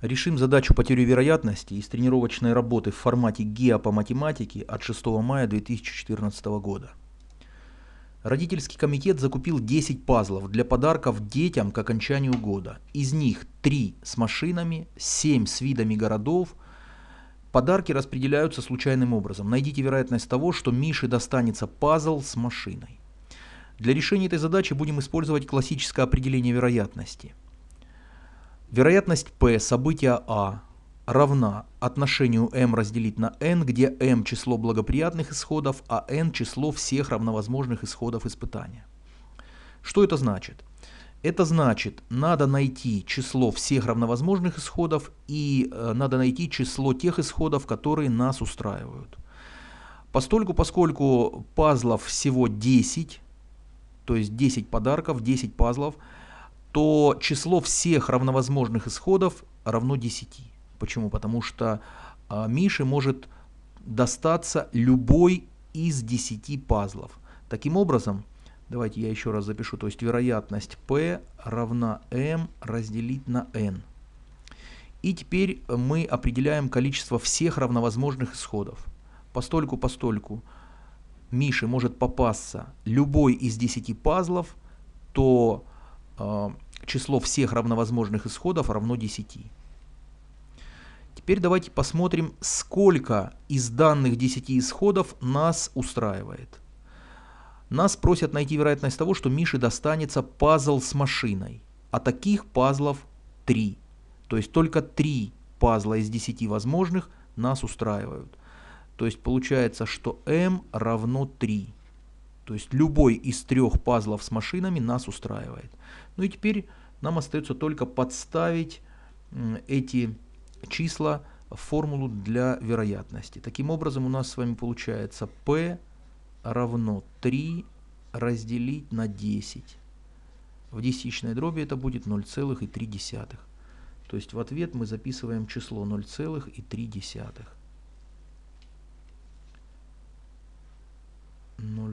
Решим задачу по теории вероятности из тренировочной работы в формате ГИА по математике от 6 мая 2014 года. Родительский комитет закупил 10 пазлов для подарков детям к окончанию года. Из них 3 с машинами, 7 с видами городов. Подарки распределяются случайным образом. Найдите вероятность того, что Мише достанется пазл с машиной. Для решения этой задачи будем использовать классическое определение вероятности – Вероятность P события А равна отношению m разделить на n, где m число благоприятных исходов, а n число всех равновозможных исходов испытания. Что это значит? Это значит, надо найти число всех равновозможных исходов и э, надо найти число тех исходов, которые нас устраивают. Постольку, поскольку пазлов всего 10, то есть 10 подарков, 10 пазлов – то число всех равновозможных исходов равно 10. Почему? Потому что а, Мише может достаться любой из 10 пазлов. Таким образом, давайте я еще раз запишу, то есть вероятность P равна M разделить на N. И теперь мы определяем количество всех равновозможных исходов. Постольку-постольку Мише может попасться любой из 10 пазлов, то а, число всех равновозможных исходов равно 10. Теперь давайте посмотрим, сколько из данных 10 исходов нас устраивает. Нас просят найти вероятность того, что Мише достанется пазл с машиной. А таких пазлов 3. То есть только 3 пазла из 10 возможных нас устраивают. То есть получается, что m равно 3. То есть любой из трех пазлов с машинами нас устраивает. Ну и теперь нам остается только подставить эти числа в формулу для вероятности. Таким образом у нас с вами получается P равно 3 разделить на 10. В десятичной дроби это будет 0,3. То есть в ответ мы записываем число 0,3.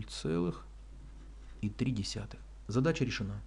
0,3. Задача решена.